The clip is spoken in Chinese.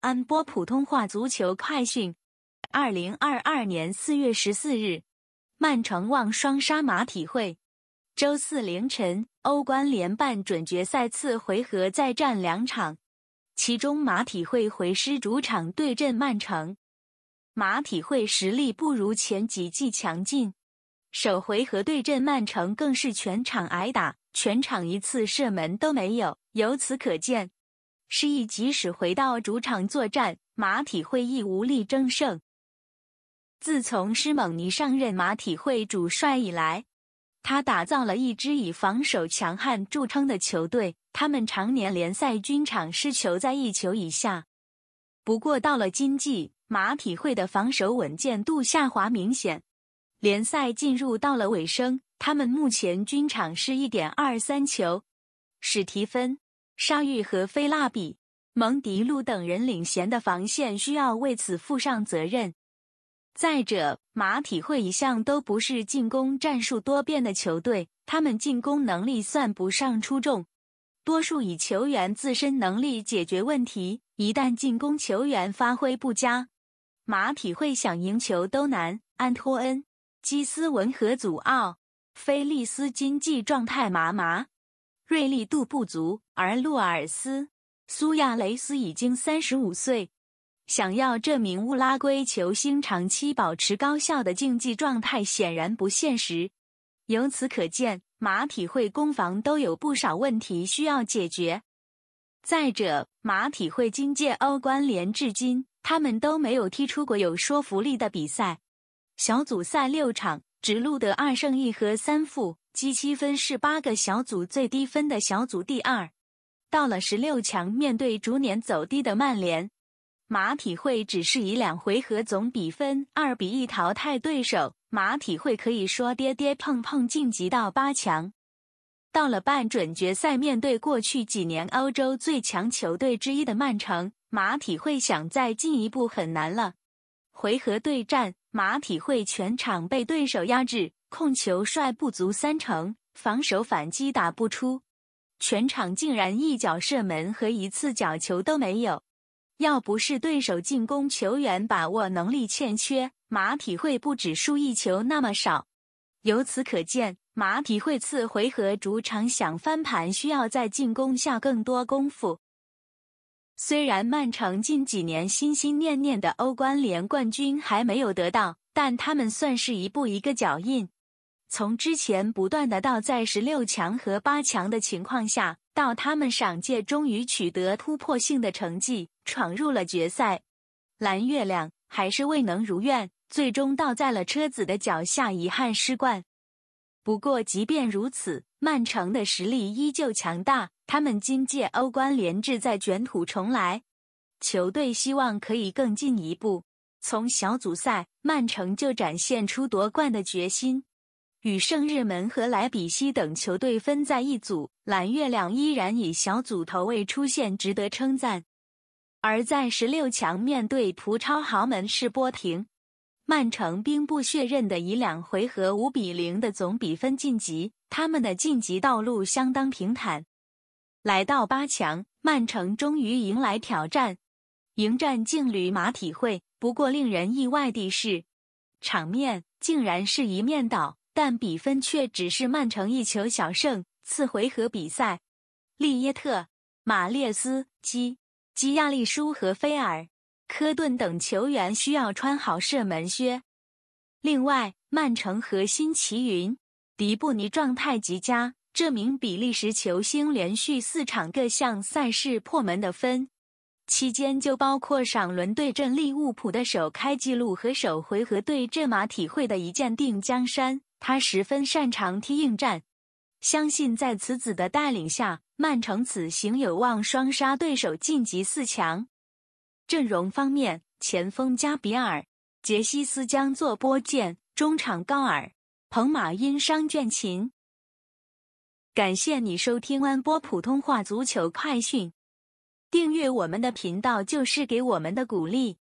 安播普通话足球快讯：二零二二年四月十四日，曼城望双杀马体会。周四凌晨，欧冠联办准决赛次回合再战两场，其中马体会回师主场对阵曼城。马体会实力不如前几季强劲，首回合对阵曼城更是全场挨打，全场一次射门都没有。由此可见。示意，即使回到主场作战，马体会亦无力争胜。自从施蒙尼上任马体会主帅以来，他打造了一支以防守强悍著称的球队。他们常年联赛均场失球在一球以下。不过到了今季，马体会的防守稳健度下滑明显。联赛进入到了尾声，他们目前均场是一点二三球。史提芬。沙域和菲拉比、蒙迪路等人领衔的防线需要为此负上责任。再者，马体会一向都不是进攻战术多变的球队，他们进攻能力算不上出众，多数以球员自身能力解决问题。一旦进攻球员发挥不佳，马体会想赢球都难。安托恩、基斯文和祖奥、菲利斯经济状态麻麻。锐利度不足，而路尔斯·苏亚雷斯已经三十五岁，想要这名乌拉圭球星长期保持高效的竞技状态显然不现实。由此可见，马体会攻防都有不少问题需要解决。再者，马体会今届欧冠联至今，他们都没有踢出过有说服力的比赛，小组赛六场只录得二胜一和三负。积七分是八个小组最低分的小组第二，到了十六强，面对逐年走低的曼联，马体会只是以两回合总比分二比一淘汰对手。马体会可以说跌跌碰碰晋级到八强。到了半准决赛，面对过去几年欧洲最强球队之一的曼城，马体会想再进一步很难了。回合对战，马体会全场被对手压制。控球率不足三成，防守反击打不出，全场竟然一脚射门和一次角球都没有。要不是对手进攻球员把握能力欠缺，马体会不止输一球那么少。由此可见，马体会次回合主场想翻盘，需要在进攻下更多功夫。虽然曼城近几年心心念念的欧冠联冠军还没有得到，但他们算是一步一个脚印。从之前不断的倒在十六强和八强的情况下，到他们上届终于取得突破性的成绩，闯入了决赛。蓝月亮还是未能如愿，最终倒在了车子的脚下，遗憾失冠。不过，即便如此，曼城的实力依旧强大。他们今届欧冠连志在卷土重来，球队希望可以更进一步。从小组赛，曼城就展现出夺冠的决心。与圣日门和莱比锡等球队分在一组，蓝月亮依然以小组头位出现，值得称赞。而在十六强面对葡超豪门波廷，曼城兵不血刃的以两回合五比零的总比分晋级，他们的晋级道路相当平坦。来到八强，曼城终于迎来挑战，迎战劲旅马体会。不过令人意外的是，场面竟然是一面倒。但比分却只是曼城一球小胜。次回合比赛，利耶特、马列斯、基基亚利舒和菲尔科顿等球员需要穿好射门靴。另外，曼城核心齐云迪布尼状态极佳，这名比利时球星连续四场各项赛事破门的分期间就包括上轮对阵利物浦的首开纪录和首回合对阵马体会的一剑定江山。他十分擅长踢硬战，相信在此子的带领下，曼城此行有望双杀对手晋级四强。阵容方面，前锋加比尔、杰西斯将做波剑，中场高尔、彭马因伤倦勤。感谢你收听安波普通话足球快讯，订阅我们的频道就是给我们的鼓励。